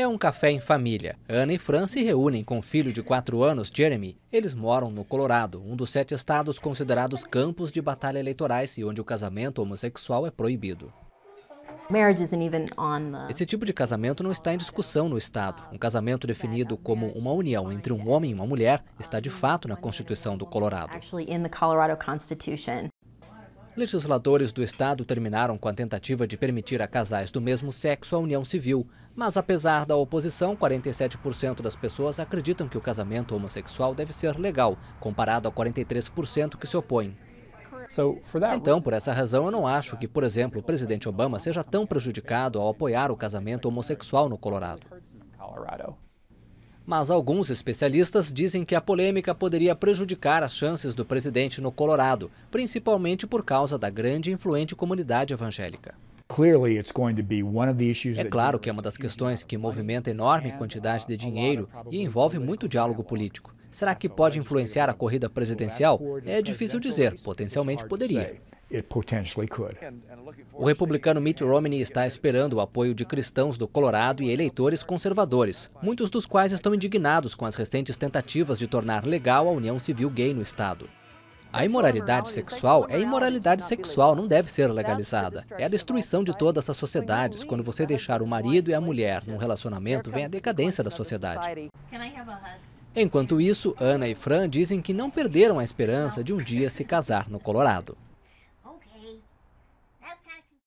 É um café em família. Ana e Fran se reúnem com o filho de 4 anos, Jeremy. Eles moram no Colorado, um dos sete estados considerados campos de batalha eleitorais e onde o casamento homossexual é proibido. Esse tipo de casamento não está em discussão no Estado. Um casamento definido como uma união entre um homem e uma mulher está de fato na Constituição do Colorado. Legisladores do Estado terminaram com a tentativa de permitir a casais do mesmo sexo a união civil, mas apesar da oposição, 47% das pessoas acreditam que o casamento homossexual deve ser legal, comparado a 43% que se opõem. Então, por essa razão, eu não acho que, por exemplo, o presidente Obama seja tão prejudicado ao apoiar o casamento homossexual no Colorado mas alguns especialistas dizem que a polêmica poderia prejudicar as chances do presidente no Colorado, principalmente por causa da grande e influente comunidade evangélica. É claro que é uma das questões que movimenta enorme quantidade de uh, dinheiro e envolve muito diálogo político. Será que pode influenciar a corrida presidencial? É difícil dizer, potencialmente poderia. O republicano Mitt Romney está esperando o apoio de cristãos do Colorado e eleitores conservadores, muitos dos quais estão indignados com as recentes tentativas de tornar legal a união civil gay no estado. A imoralidade sexual é imoralidade sexual, não deve ser legalizada. É a destruição de todas as sociedades quando você deixar o marido e a mulher num relacionamento, vem a decadência da sociedade. Enquanto isso, Ana e Fran dizem que não perderam a esperança de um dia se casar no Colorado.